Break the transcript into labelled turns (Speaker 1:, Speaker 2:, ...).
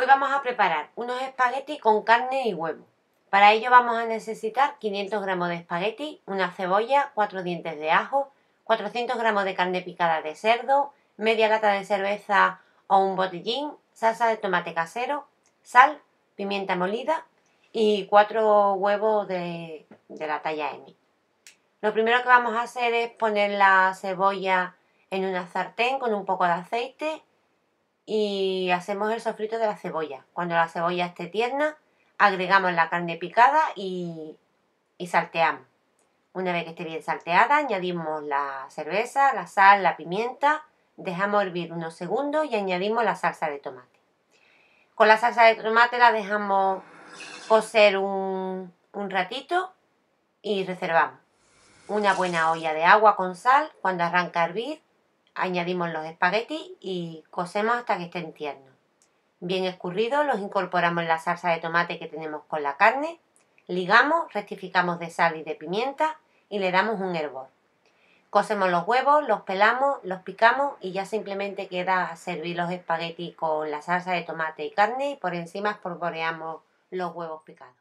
Speaker 1: Hoy vamos a preparar unos espaguetis con carne y huevo. Para ello vamos a necesitar 500 gramos de espagueti, una cebolla, 4 dientes de ajo, 400 gramos de carne picada de cerdo, media lata de cerveza o un botellín, salsa de tomate casero, sal, pimienta molida y 4 huevos de, de la talla M. Lo primero que vamos a hacer es poner la cebolla en una sartén con un poco de aceite y hacemos el sofrito de la cebolla. Cuando la cebolla esté tierna, agregamos la carne picada y, salteamos. Una vez que esté bien salteada, añadimos la cerveza, la sal, la pimienta, dejamos hervir unos segundos y añadimos la salsa de tomate. Con la salsa de tomate la dejamos cocer un, un ratito y reservamos. Una buena olla de agua con sal, cuando arranca a hervir, Añadimos los espaguetis y cosemos hasta que estén tiernos. Bien escurridos los incorporamos en la salsa de tomate que tenemos con la carne, ligamos, rectificamos de sal y de pimienta y le damos un hervor. Cosemos los huevos, los pelamos, los picamos y ya simplemente queda servir los espaguetis con la salsa de tomate y carne y por encima espolvoreamos los huevos picados.